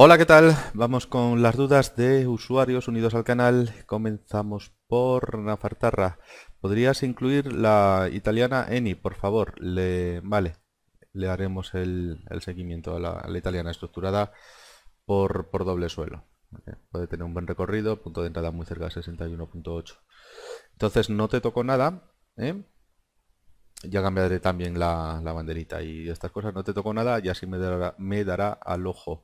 Hola, ¿qué tal? Vamos con las dudas de usuarios unidos al canal. Comenzamos por Nafartarra. ¿Podrías incluir la italiana Eni, por favor? Le... Vale, le haremos el, seguimiento a la, italiana estructurada por, doble suelo. Puede tener un buen recorrido, punto de entrada muy cerca de 61.8. Entonces no te tocó nada, ¿eh? ya cambiaré también la, banderita y estas cosas no te toco nada y así me dará, me dará al ojo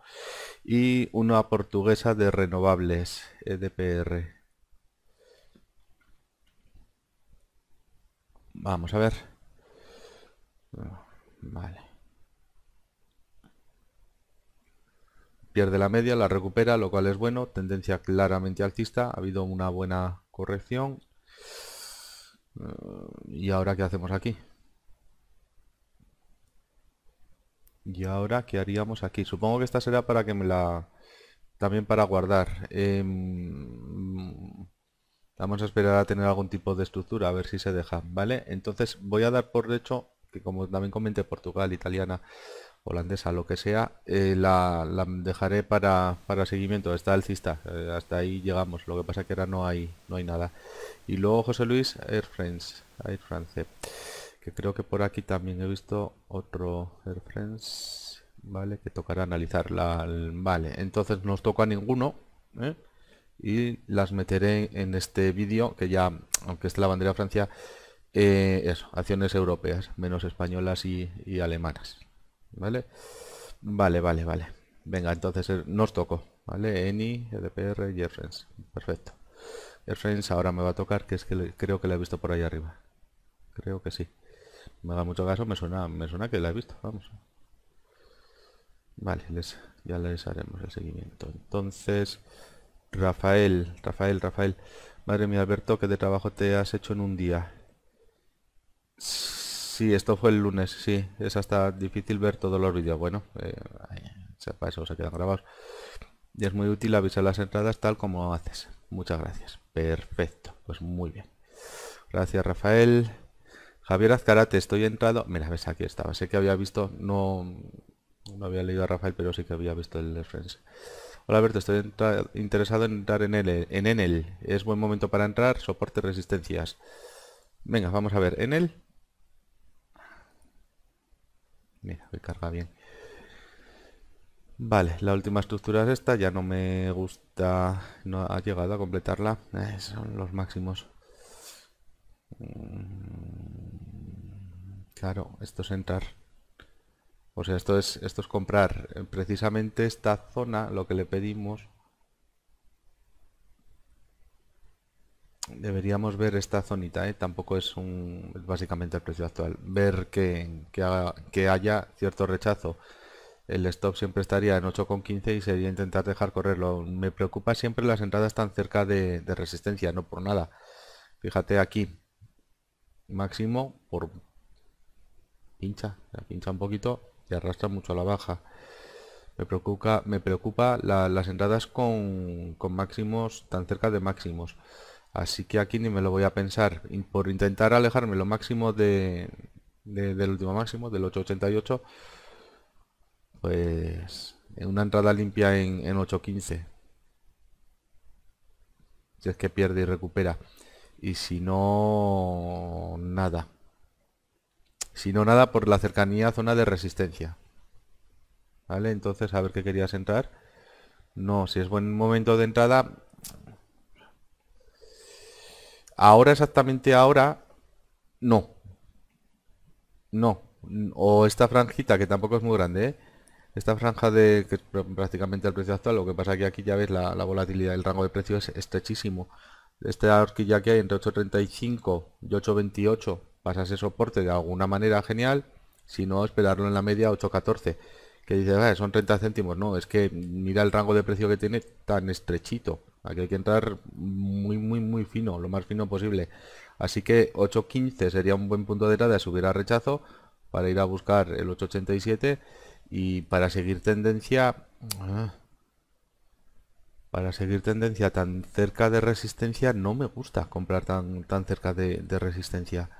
y una portuguesa de renovables EDPR vamos a ver vale pierde la media la recupera lo cual es bueno tendencia claramente alcista ha habido una buena corrección eh, ¿Y ahora qué hacemos aquí? ¿Y ahora qué haríamos aquí? Supongo que esta será para que me la... También para guardar. Em, vamos a esperar a tener algún tipo de estructura, a ver si se deja, ¿vale? Entonces voy a dar por hecho, que como también comenté, Portugal, italiana, holandesa, lo que sea, eh, la, dejaré para, para seguimiento, está alcista, eh, hasta ahí llegamos, lo que pasa que ahora no hay, no hay nada. Y luego José Luis Air France, Air France, que creo que por aquí también he visto otro Air France, vale, que tocará analizar la, vale, entonces nos toca ninguno, ¿eh? y las meteré en este vídeo, que ya, aunque esté la bandera Francia, eso, acciones europeas, menos españolas y alemanas. ¿Vale? Vale, vale, vale. Venga, entonces eh, nos tocó ¿Vale? Eni, EDPR y es Perfecto. jeffreys, ahora me va a tocar, que es que creo que la he visto por ahí arriba. Creo que sí. me da mucho caso, me suena, me suena que la he visto. Vamos. Vale, ya les haremos el seguimiento. Entonces, Rafael, Rafael, Rafael. Madre mía, Alberto, que de trabajo te has hecho en un día. Sí, esto fue el lunes, sí. Es hasta difícil ver todos los vídeos. Bueno, eh, sepa eso se quedan grabados. Y es muy útil avisar las entradas tal como haces. Muchas gracias. Perfecto. Pues muy bien. Gracias, Rafael. Javier Azcarate, estoy entrado. Mira, ves, aquí estaba. Sé que había visto, no, había leído a Rafael, pero sí que había visto el reference. Hola Alberto, estoy interesado en entrar en él. En Enel. Es buen momento para entrar. Soporte resistencias. Venga, vamos a ver. en el. Mira, carga bien. Vale, la última estructura es esta, ya no me gusta, no ha llegado a completarla, eh, son los máximos. Mm, claro, esto es entrar. O sea, esto es, esto es comprar eh, precisamente esta zona, lo que le pedimos, Deberíamos ver esta zonita, ¿eh? tampoco es un básicamente el precio actual. Ver que, que, haya cierto rechazo. El stop siempre estaría en 8,15 y sería intentar dejar correrlo. Me preocupa siempre las entradas tan cerca de, resistencia, no por nada. Fíjate aquí, máximo por pincha, pincha un poquito y arrastra mucho a la baja. Me preocupa, me preocupa las entradas con, con máximos tan cerca de máximos. Así que aquí ni me lo voy a pensar. Por intentar alejarme lo máximo del último máximo, del 888, pues una entrada limpia en, en 815. Si es que pierde y recupera. Y si no, nada. Si no, nada por la cercanía zona de resistencia. ¿Vale? Entonces, a ver qué querías entrar. No, si es buen momento de entrada, Ahora, exactamente ahora, no. No. O esta franjita, que tampoco es muy grande, ¿eh? Esta franja de que prácticamente el precio actual, lo que pasa que aquí ya ves la, volatilidad, el rango de precio es estrechísimo. Esta horquilla que hay entre 8.35 y 8.28 pasa ese soporte de alguna manera genial, si no esperarlo en la media 8.14 que dice son 30 céntimos, no, es que mira el rango de precio que tiene tan estrechito. Aquí hay que entrar muy, muy, muy fino, lo más fino posible. Así que 8.15 sería un buen punto de entrada, subir a rechazo para ir a buscar el 8.87 y para seguir tendencia... Ah, para seguir tendencia tan cerca de resistencia no me gusta comprar tan, tan cerca de, de resistencia.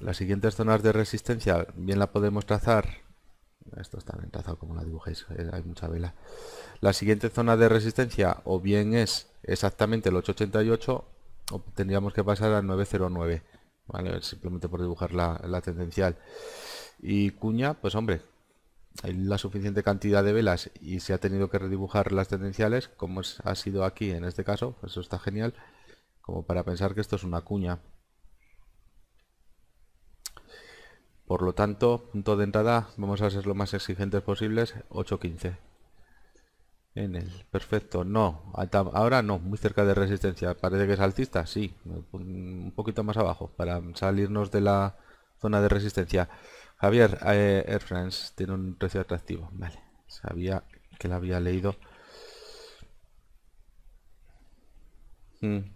Las siguientes zonas de resistencia bien la podemos trazar esto está como la dibujéis, eh, hay mucha vela. La siguiente zona de resistencia o bien es exactamente el 888 o tendríamos que pasar al 909, Simplemente por dibujar la, la tendencial. Y cuña, pues hombre, hay la suficiente cantidad de velas y se ha tenido que redibujar las tendenciales, como ha sido aquí en este caso, pues eso está genial, como para pensar que esto es una cuña. Por lo tanto, punto de entrada, vamos a ser lo más exigentes posibles, 8.15. En el perfecto, no, ahora no, muy cerca de resistencia, parece que es alcista, sí, un poquito más abajo, para salirnos de la zona de resistencia. Javier, eh, Air France tiene un precio atractivo, vale, sabía que la había leído. Mm.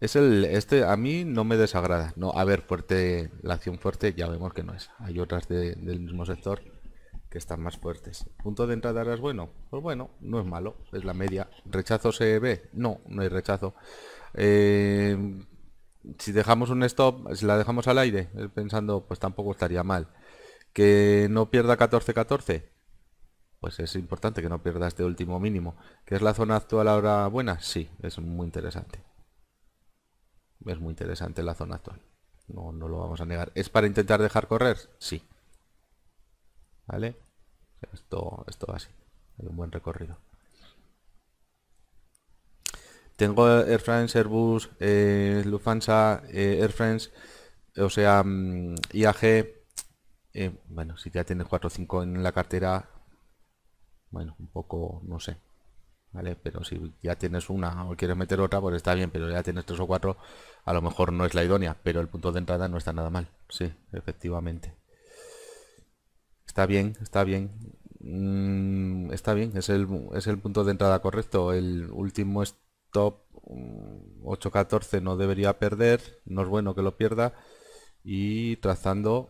Es el, este a mí no me desagrada. No, a ver, fuerte, la acción fuerte ya vemos que no es. Hay otras del mismo sector que están más fuertes. ¿Punto de entrada es bueno? Pues bueno, no es malo, es la media. ¿Rechazo se ve? No, no hay rechazo. Eh, si dejamos un stop, si la dejamos al aire, eh, pensando, pues tampoco estaría mal. ¿Que no pierda 14-14? Pues es importante que no pierda este último mínimo. ¿Que es la zona actual ahora buena? Sí, es muy interesante es muy interesante la zona actual. No, lo vamos a negar. ¿Es para intentar dejar correr? Sí. ¿Vale? Esto, esto va así. Hay un buen recorrido. Tengo Air France, Airbus, eh, Lufthansa, eh, Air France, eh, o sea, mm, IAG. Eh, bueno, si ya tienes 4 o 5 en la cartera, bueno, un poco, no sé, pero si ya tienes una o quieres meter otra, pues está bien, pero ya tienes tres o cuatro, a lo mejor no es la idónea, pero el punto de entrada no está nada mal, sí, efectivamente. Está bien, está bien. Mm, está bien, es el, punto de entrada correcto. El último stop 8.14 mm, no debería perder, no es bueno que lo pierda. Y trazando,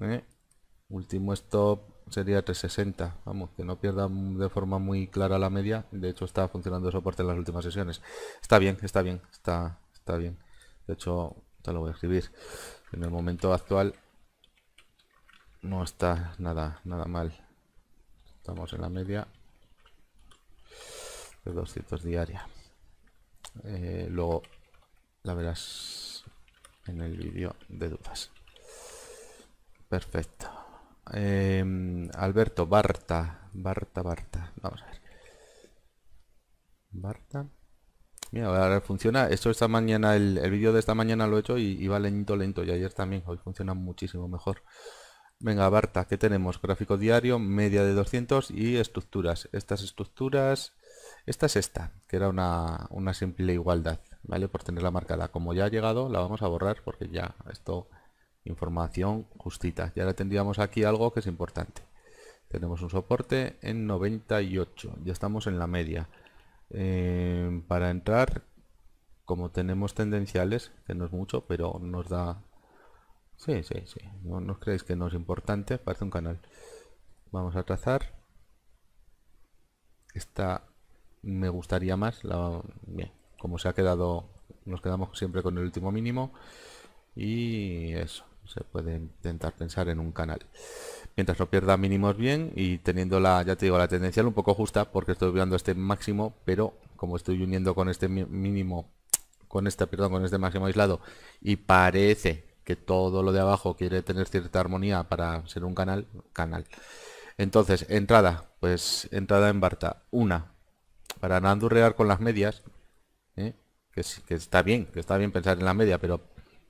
¿eh? último stop sería 360, vamos, que no pierda de forma muy clara la media, de hecho está funcionando soporte en las últimas sesiones. Está bien, está bien, está, está bien. De hecho, te lo voy a escribir. En el momento actual no está nada, nada mal. Estamos en la media de 200 diaria. Eh, luego la verás en el vídeo de dudas. Perfecto. Em, Alberto Barta. Barta, Barta. Vamos a ver. Barta. Mira, ahora funciona. Esto esta mañana, el, vídeo de esta mañana lo he hecho y, va lento, lento. Y ayer también. Hoy funciona muchísimo mejor. Venga, Barta, ¿qué tenemos? Gráfico diario, media de 200 y estructuras. Estas estructuras... Esta es esta, que era una, una simple igualdad, ¿vale? Por tenerla marcada. Como ya ha llegado, la vamos a borrar porque ya esto Información justita. Y ahora tendríamos aquí algo que es importante. Tenemos un soporte en 98. Ya estamos en la media. Eh, para entrar, como tenemos tendenciales, que no es mucho, pero nos da... Sí, sí, sí. No, nos os creéis que no es importante. Parece un canal. Vamos a trazar. Esta me gustaría más. Bien. Como se ha quedado, nos quedamos siempre con el último mínimo. Y eso se puede intentar pensar en un canal. Mientras no pierda mínimos bien y teniendo la, ya te digo, la tendencial un poco justa porque estoy viendo este máximo, pero como estoy uniendo con este mínimo, con esta perdón, con este máximo aislado y parece que todo lo de abajo quiere tener cierta armonía para ser un canal, canal. Entonces, entrada, pues entrada en Barta, una, para no andurrear con las medias, ¿eh? que, que está bien, que está bien pensar en la media, pero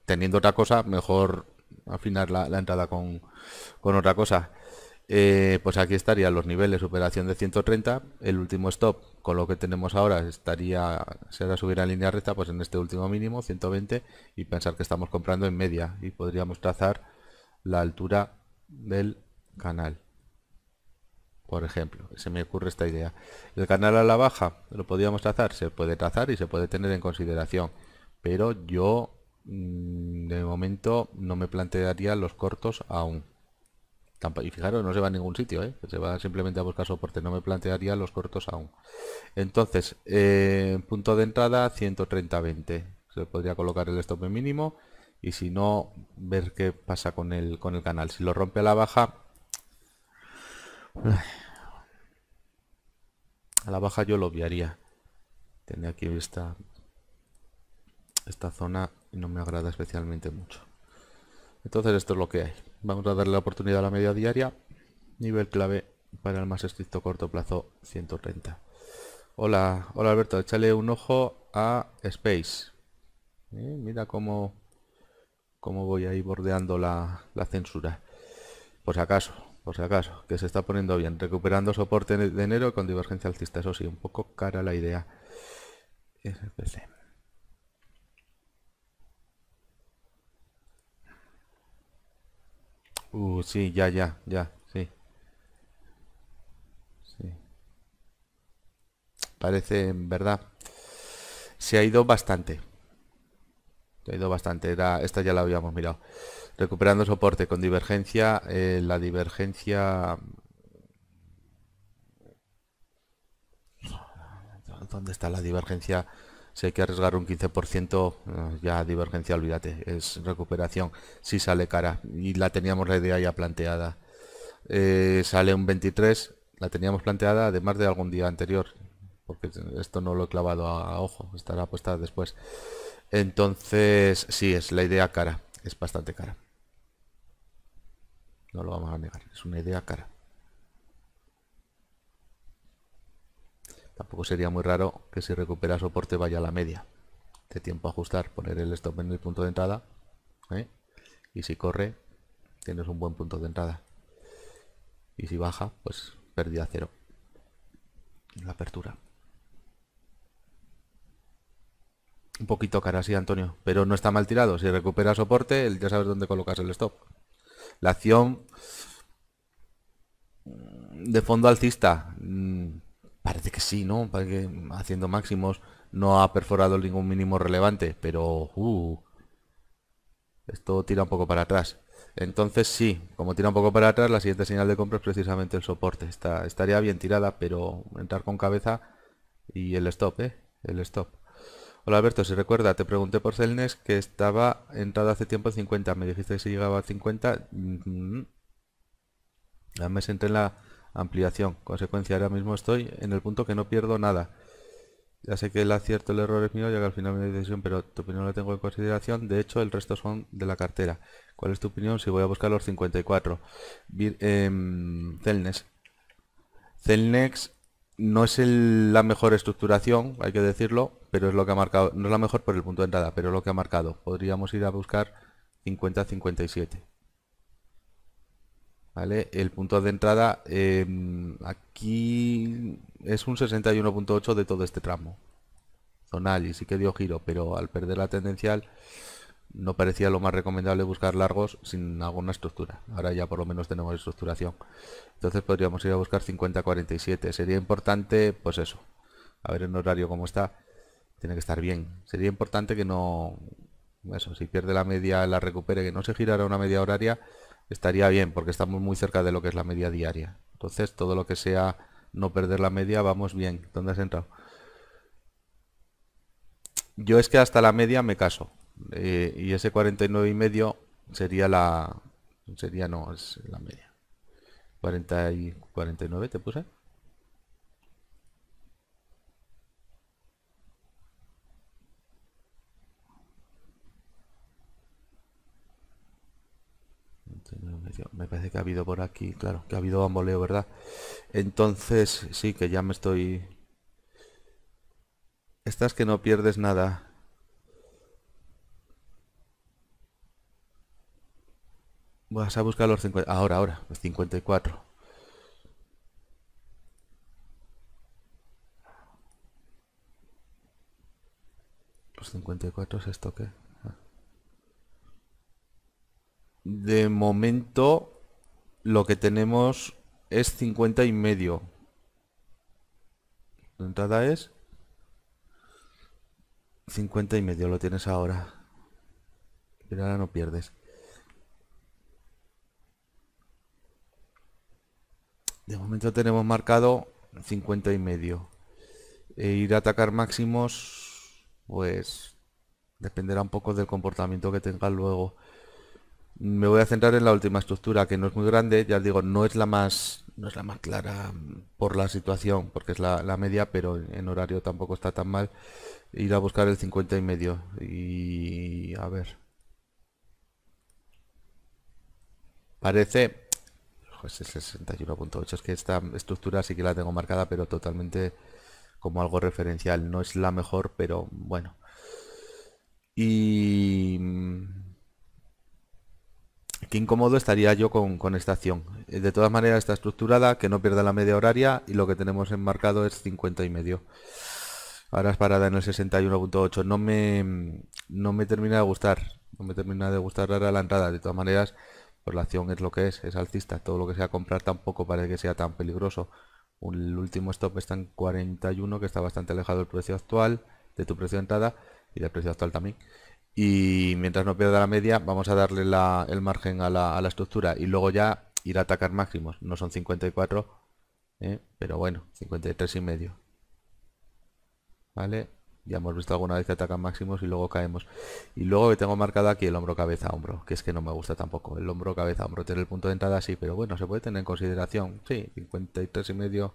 teniendo otra cosa, mejor afinar la, la entrada con, con, otra cosa. Eh, pues aquí estarían los niveles, superación de 130, el último stop con lo que tenemos ahora estaría, será subir a línea recta, pues en este último mínimo, 120, y pensar que estamos comprando en media y podríamos trazar la altura del canal. Por ejemplo, se me ocurre esta idea. El canal a la baja lo podríamos trazar, se puede trazar y se puede tener en consideración, pero yo Mm, de momento no me plantearía los cortos aún. Y fijaros, no se va a ningún sitio, ¿eh? se va simplemente a buscar soporte, no me plantearía los cortos aún. Entonces, eh, punto de entrada 130-20, se podría colocar el stop mínimo y si no, ver qué pasa con el, con el canal. Si lo rompe a la baja, a la baja yo lo obviaría. Tenía aquí vista esta zona no me agrada especialmente mucho. Entonces esto es lo que hay. Vamos a darle la oportunidad a la media diaria. Nivel clave para el más estricto corto plazo 130. Hola, hola Alberto, échale un ojo a Space. Eh, mira cómo, cómo voy ahí bordeando la, censura. Por si acaso, por si acaso, que se está poniendo bien, recuperando soporte e, de enero con divergencia alcista, eso sí, un poco cara la idea. Uh, sí, ya, ya, ya, sí. Parece, en verdad, se ha ido bastante. Se ha ido bastante, esta ya la habíamos mirado. Recuperando soporte con divergencia, eh, la divergencia... ¿Dónde está la divergencia? Si hay que arriesgar un 15%, eh, ya divergencia, olvídate, es recuperación. Si sí sale cara, y la teníamos la idea ya planteada. Eh, sale un 23, la teníamos planteada además de algún día anterior, porque esto no lo he clavado a, a ojo, estará puesta después. Entonces, sí, es la idea cara, es bastante cara. No lo vamos a negar, es una idea cara. Tampoco sería muy raro que si recupera soporte vaya a la media. De tiempo a ajustar, poner el stop en el punto de entrada. ¿eh? Y si corre, tienes un buen punto de entrada. Y si baja, pues pérdida cero. En La apertura. Un poquito cara, así, Antonio. Pero no está mal tirado. Si recupera soporte, ya sabes dónde colocas el stop. La acción mm, de fondo alcista. Mm, Parece que sí, ¿no? para que haciendo máximos no ha perforado ningún mínimo relevante, pero... Uh, esto tira un poco para atrás. Entonces sí, como tira un poco para atrás, la siguiente señal de compra es precisamente el soporte. Está, estaría bien tirada, pero entrar con cabeza y el stop, ¿eh? El stop. Hola Alberto, si recuerda, te pregunté por Celnes que estaba entrado hace tiempo 50. Me dijiste que si llegaba a 50. Mm, mm. me senté en la ampliación. Consecuencia, ahora mismo estoy en el punto que no pierdo nada. Ya sé que el acierto, el error es mío, ya que al final me decisión, pero tu opinión la tengo en consideración. De hecho, el resto son de la cartera. ¿Cuál es tu opinión? Si voy a buscar los 54. Em, Celnex. Celnex no es la mejor estructuración, hay que decirlo, pero es lo que ha marcado. No es la mejor por el punto de entrada, pero es lo que ha marcado. Podríamos ir a buscar 50-57. El punto de entrada em, aquí es un 61.8 de todo este tramo. Zonal y sí que dio giro, pero al perder la tendencial no parecía lo más recomendable buscar largos sin alguna estructura. Ahora ya por lo menos tenemos estructuración. Entonces podríamos ir a buscar 50-47. Sería importante, pues eso. A ver en horario cómo está. Tiene que estar bien. Sería importante que no... Eso, si pierde la media, la recupere, que no se girara una media horaria estaría bien porque estamos muy cerca de lo que es la media diaria. Entonces, todo lo que sea no perder la media, vamos bien. ¿Dónde has entrado? Yo es que hasta la media me caso. Eh, y ese 49 y medio sería la... Sería no, es la media. 40 y 49 te puse. me parece que ha habido por aquí, claro, que ha habido bamboleo, ¿verdad? Entonces, sí, que ya me estoy... Estás que no pierdes nada. Vas a buscar los 50... Ahora, ahora, los 54. ¿Los 54 es esto qué? De momento lo que tenemos es 50 y medio. La entrada es 50 y medio, lo tienes ahora. Pero ahora no pierdes. De momento tenemos marcado 50 y medio. E ir a atacar máximos, pues dependerá un poco del comportamiento que tengas luego. Me voy a centrar en la última estructura, que no es muy grande, ya os digo, no es la más, no es la más clara mm, por la situación, porque es la, media, pero en horario tampoco está tan mal. Ir a buscar el 50 y medio. Y a ver. Parece. Pues es 61.8. Es que esta estructura sí que la tengo marcada, pero totalmente como algo referencial. No es la mejor, pero bueno. Y mm, qué incómodo estaría yo con, esta acción. Eh, de todas maneras está estructurada, que no pierda la media horaria y lo que tenemos enmarcado es 50 y medio. Ahora es parada en el 61.8. No me, no me termina de gustar. No me termina de gustar la entrada. De todas maneras, por pues la acción es lo que es. Es alcista. Todo lo que sea comprar tampoco parece que sea tan peligroso. El último stop está en 41, que está bastante alejado del precio actual, de tu precio de entrada y del precio actual también y mientras no pierda la media vamos a darle el margen a la, estructura y luego ya ir a atacar máximos no son 54 ¿eh? pero bueno 53 y medio vale ya hemos visto alguna vez que atacan máximos y luego caemos y luego que tengo marcado aquí el hombro cabeza hombro que es que no me gusta tampoco el hombro cabeza hombro tener el punto de entrada así, pero bueno se puede tener en consideración sí 53 y medio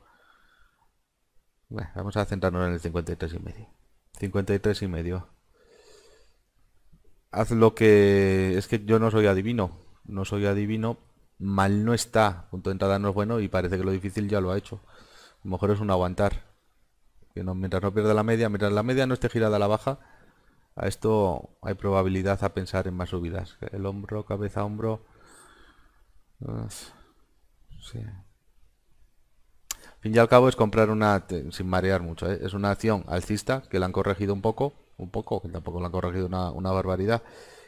vamos a centrarnos en el 53 y medio 53 y medio haz lo que... Es que yo no soy adivino, no soy adivino, mal no está, punto de entrada no es bueno y parece que lo difícil ya lo ha hecho. A lo mejor es un aguantar. Que no, mientras no pierda la media, mientras la media no esté girada a la baja, a esto hay probabilidad a pensar en más subidas. El hombro, cabeza, hombro... Sí. Fin y al cabo es comprar una, sin marear mucho, ¿eh? es una acción alcista que la han corregido un poco un poco, que tampoco lo ha corregido una, barbaridad,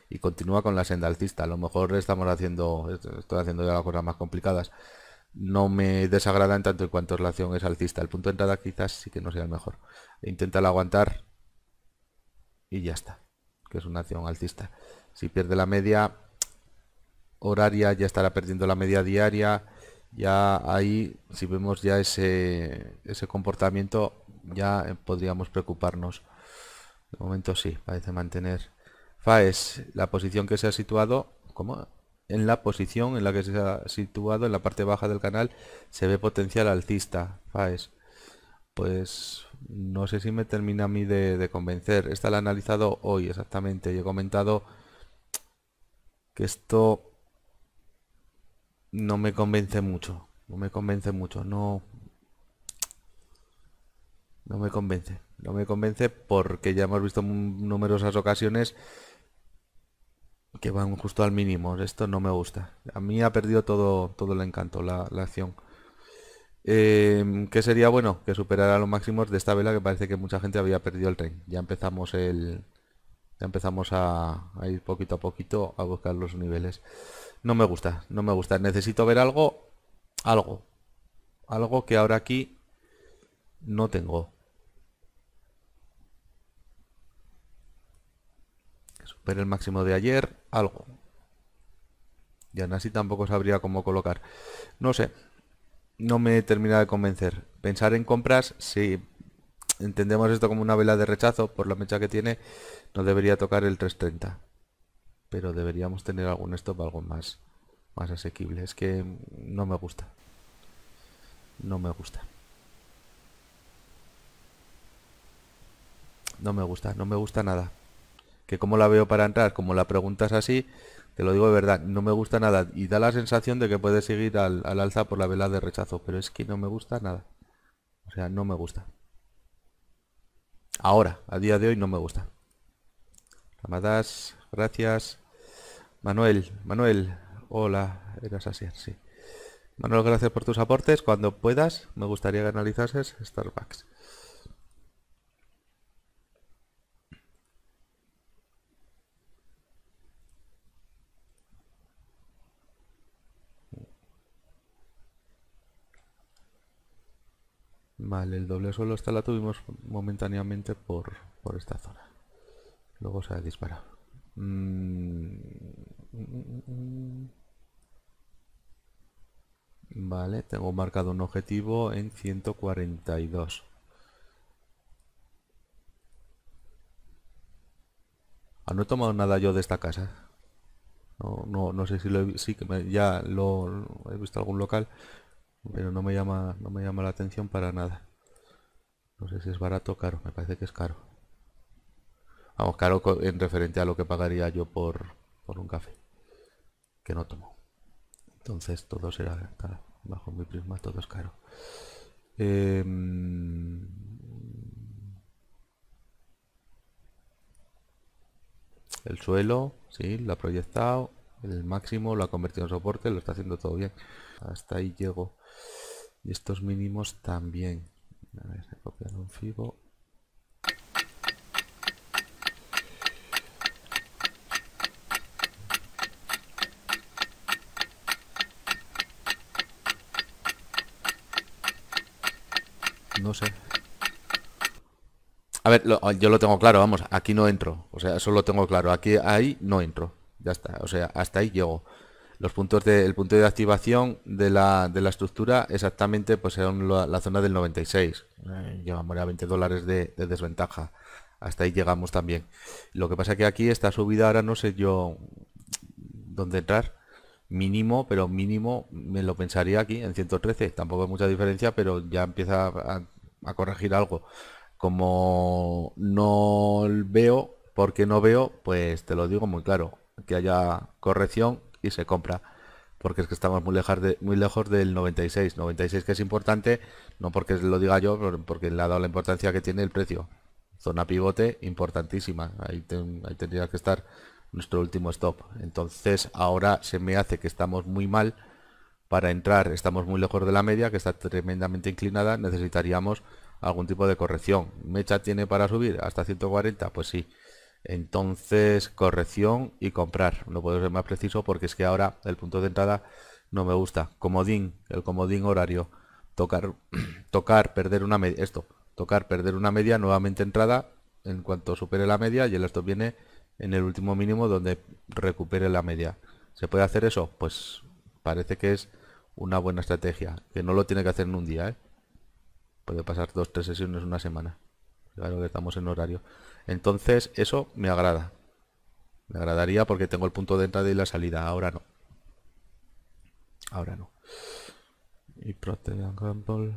y continúa con la senda alcista. A lo mejor estamos haciendo, estoy haciendo ya las cosas más complicadas. No me en tanto en cuanto a relación es alcista. El punto de entrada quizás sí que no sea el mejor. intenta aguantar y ya está. Que es una acción alcista. Si pierde la media horaria, ya estará perdiendo la media diaria. Ya ahí, si vemos ya ese, ese comportamiento, ya podríamos preocuparnos de momento sí, parece mantener FAES, la posición que se ha situado, como en la posición en la que se ha situado en la parte baja del canal, se ve potencial alcista, FAES. Pues no sé si me termina a mí de, convencer. Esta la he analizado hoy exactamente y he comentado que esto no me convence mucho. No me convence mucho. No, no me convence, no me convence porque ya hemos visto numerosas ocasiones que van justo al mínimo. Esto no me gusta. A mí ha perdido todo, todo el encanto, la, acción. Em, ¿Qué sería bueno? Que superara los máximos de esta vela que parece que mucha gente había perdido el tren. Ya empezamos el. Ya empezamos a, a ir poquito a poquito a buscar los niveles. No me gusta, no me gusta. Necesito ver algo. Algo. Algo que ahora aquí no tengo. Que supere el máximo de ayer. Algo. Y aún así tampoco sabría cómo colocar. No sé. No me termina de convencer. Pensar en compras, si entendemos esto como una vela de rechazo, por la mecha que tiene, no debería tocar el 330. Pero deberíamos tener algún stop, algo más, más asequible. Es que no me gusta. No me gusta. no me gusta, no me gusta nada. Que como la veo para entrar, como la preguntas así, te lo digo de verdad, no me gusta nada. Y da la sensación de que puede seguir al, alza por la vela de rechazo, pero es que no me gusta nada. O sea, no me gusta. Ahora, a día de hoy no me gusta. Amadas, gracias. Manuel, Manuel, hola, eras así, sí. Manuel, gracias por tus aportes. Cuando puedas, me gustaría que analizases Starbucks. el doble suelo hasta la tuvimos momentáneamente por, esta zona. Luego se ha disparado. Mm. Vale, tengo marcado un objetivo en 142. Ah, no he tomado nada yo de esta casa. No, sé si sí, ya lo he visto algún local, pero no me llama no me llama la atención para nada no sé si es barato o caro me parece que es caro vamos caro en referente a lo que pagaría yo por, un café que no tomo entonces todo será caro bajo mi prisma todo es caro em, el suelo sí lo ha proyectado el máximo lo ha convertido en soporte lo está haciendo todo bien hasta ahí llego y estos mínimos también a ver, un fibo no sé a ver, yo lo tengo claro, vamos, aquí no entro. O sea, eso lo tengo claro. Aquí, ahí no entro. Ya está. O sea, hasta ahí llego los puntos de, el punto de activación de la, de la estructura exactamente pues son la, zona del 96 eh, llevamos a 20 dólares de, desventaja hasta ahí llegamos también lo que pasa que aquí está subida ahora no sé yo dónde entrar mínimo pero mínimo me lo pensaría aquí en 113 tampoco hay mucha diferencia pero ya empieza a corregir algo como no veo porque no veo pues te lo digo muy claro que haya corrección y se compra porque es que estamos muy lejos, de, muy lejos del 96. 96 que es importante, no porque lo diga yo, porque le ha dado la importancia que tiene el precio. Zona pivote importantísima. ahí tendría que estar nuestro último stop. Entonces ahora se me hace que estamos muy mal para entrar. Estamos muy lejos de la media, que está tremendamente inclinada. Necesitaríamos algún tipo de corrección. ¿Mecha tiene para subir hasta 140? Pues sí. Entonces, corrección y comprar. No puedo ser más preciso porque es que ahora el punto de entrada no me gusta. Comodín, el comodín horario. Tocar, tocar, perder una media. Esto, tocar, perder una media, nuevamente entrada en cuanto supere la media y el stop viene en el último mínimo donde recupere la media. ¿Se puede hacer eso? Pues parece que es una buena estrategia, que no lo tiene que hacer en un día, ¿eh? Puede pasar dos, tres sesiones, una semana. Claro que estamos en horario. Entonces eso me agrada. Me agradaría porque tengo el punto de entrada y la salida. Ahora no. Ahora no. Y un Gamble.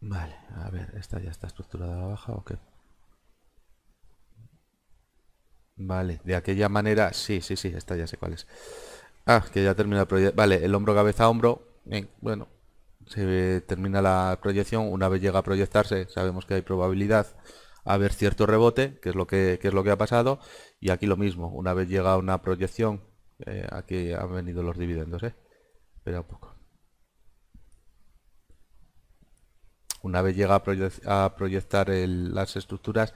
Vale, a ver, ¿esta ya está estructurada a la baja o qué? Vale, de aquella manera, sí, sí, sí, esta ya sé cuál es. Ah, que ya termina el proyecto. Vale, el hombro cabeza hombro. bueno, se termina la proyección, una vez llega a proyectarse sabemos que hay probabilidad a haber cierto rebote, que es lo que, es lo que ha pasado, y aquí lo mismo, una vez llega a una proyección, eh, aquí han venido los dividendos, eh. Espera un poco. Una vez llega a, proyectar las estructuras,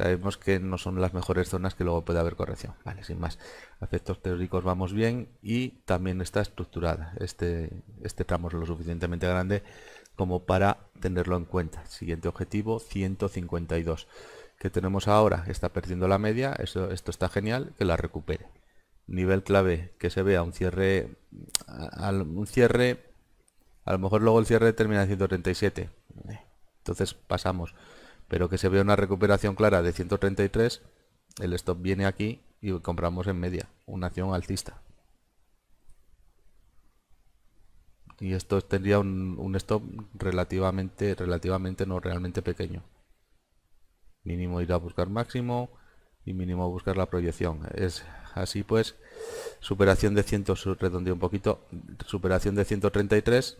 Sabemos que no son las mejores zonas que luego puede haber corrección. Vale, sin más. Efectos teóricos vamos bien y también está estructurada. Este, este tramo es lo suficientemente grande como para tenerlo en cuenta. Siguiente objetivo, 152. que tenemos ahora? Está perdiendo la media, Eso, esto está genial, que la recupere. Nivel clave, que se vea un cierre, un cierre, a lo mejor luego el cierre termina en 137. Entonces pasamos pero que se vea una recuperación clara de 133, el stop viene aquí y compramos en media, una acción altista. Y esto tendría un, stop relativamente, relativamente no realmente pequeño. Mínimo ir a buscar máximo y mínimo buscar la proyección. Es así pues, superación de 100, redondeo un poquito, superación de 133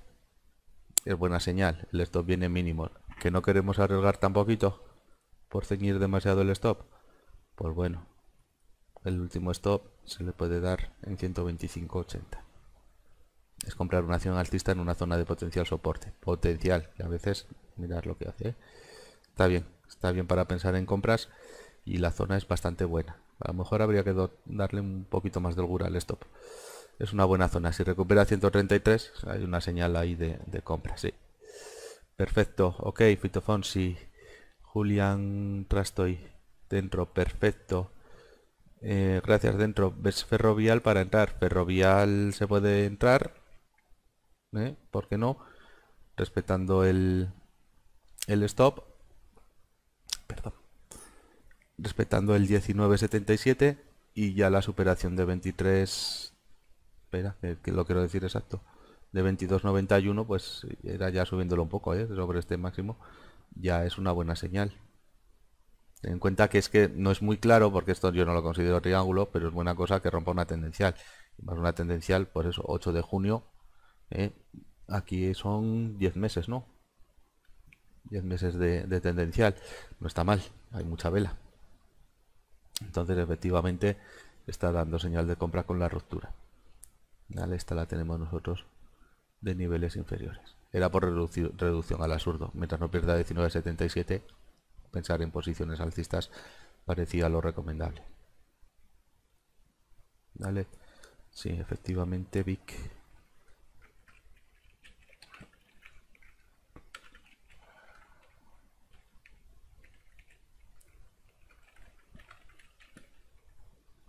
es buena señal, el stop viene mínimo que no queremos arriesgar tan poquito por ceñir demasiado el stop, pues bueno, el último stop se le puede dar en 125.80. Es comprar una acción altista en una zona de potencial soporte. Potencial, que a veces, mirar lo que hace. ¿eh? Está bien, está bien para pensar en compras y la zona es bastante buena. A lo mejor habría que darle un poquito más de holgura al stop. Es una buena zona. Si recupera 133, hay una señal ahí de, de compra, sí. Perfecto, ok, Fitofonsi. Julián Trastoy, dentro, perfecto. Eh, gracias, dentro. ¿Ves ferrovial para entrar? Ferrovial se puede entrar. ¿Eh? ¿Por qué no? Respetando el, el stop. Perdón. Respetando el 1977 y ya la superación de 23... Espera, que lo quiero decir exacto de 22.91, pues era ya subiéndolo un poco ¿eh? sobre este máximo, ya es una buena señal. Ten en cuenta que es que no es muy claro, porque esto yo no lo considero triángulo, pero es buena cosa que rompa una tendencial. Más una tendencial, por pues eso, 8 de junio, ¿eh? aquí son 10 meses, ¿no? 10 meses de, tendencial, no está mal, hay mucha vela. Entonces, efectivamente, está dando señal de compra con la ruptura. Vale, esta la tenemos nosotros de niveles inferiores. Era por reducir reducción al absurdo. Mientras no pierda 19.77, pensar en posiciones alcistas parecía lo recomendable. Dale. Sí, efectivamente, Vic.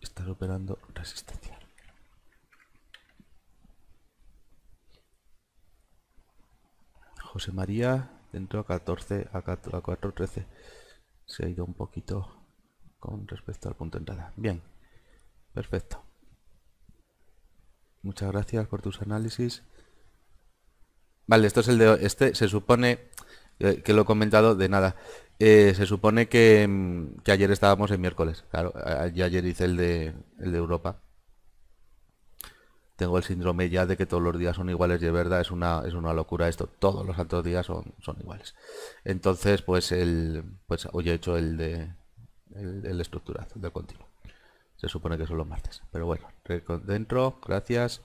Estar operando resistencia. José María dentro a 14, a 4, 13. Se ha ido un poquito con respecto al punto de entrada. Bien, perfecto. Muchas gracias por tus análisis. Vale, esto es el de... Este se supone, eh, que lo he comentado de nada, eh, se supone mm, que, ayer estábamos en miércoles, claro, ayer hice el de, el de Europa tengo el síndrome ya de que todos los días son iguales y de verdad es una, es una locura esto. Todos los altos días son, son iguales. Entonces, pues el pues hoy he hecho el de el, el continuo. Se supone que son los martes. Pero bueno, dentro, gracias.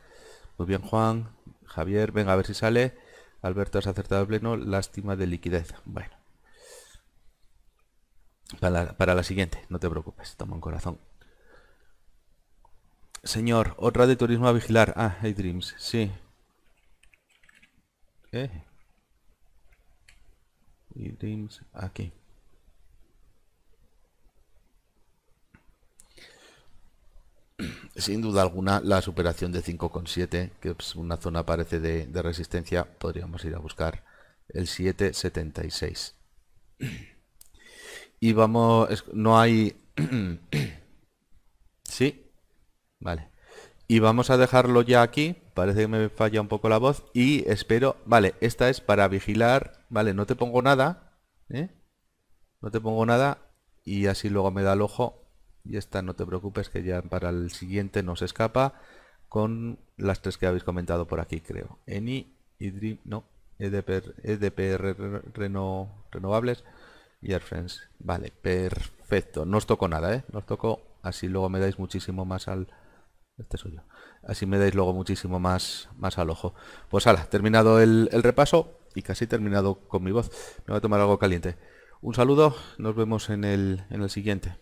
Muy bien, Juan. Javier, venga a ver si sale. Alberto has acertado el pleno. Lástima de liquidez. Bueno. Para para la siguiente, no te preocupes. Toma un corazón. Señor, otra de turismo a vigilar. Ah, hay Dreams, sí. Dreams, aquí. Sin duda alguna, la superación de 5,7, que es una zona parece de, de resistencia, podríamos ir a buscar el 7,76. Y vamos, no hay... Vale. Y vamos a dejarlo ya aquí. Parece que me falla un poco la voz. Y espero... Vale, esta es para vigilar. Vale, no te pongo nada. ¿eh? No te pongo nada. Y así luego me da el ojo. Y esta no te preocupes que ya para el siguiente no se escapa. Con las tres que habéis comentado por aquí, creo. Eni, Idrim... No. EDPR, EDPR renovables y Airfriends. Vale, perfecto. No os toco nada, ¿eh? No os toco así luego me dais muchísimo más al... Este soy yo. Así me dais luego muchísimo más, más al ojo. Pues ala, terminado el, repaso y casi terminado con mi voz. Me voy a tomar algo caliente. Un saludo, nos vemos en el, en el siguiente.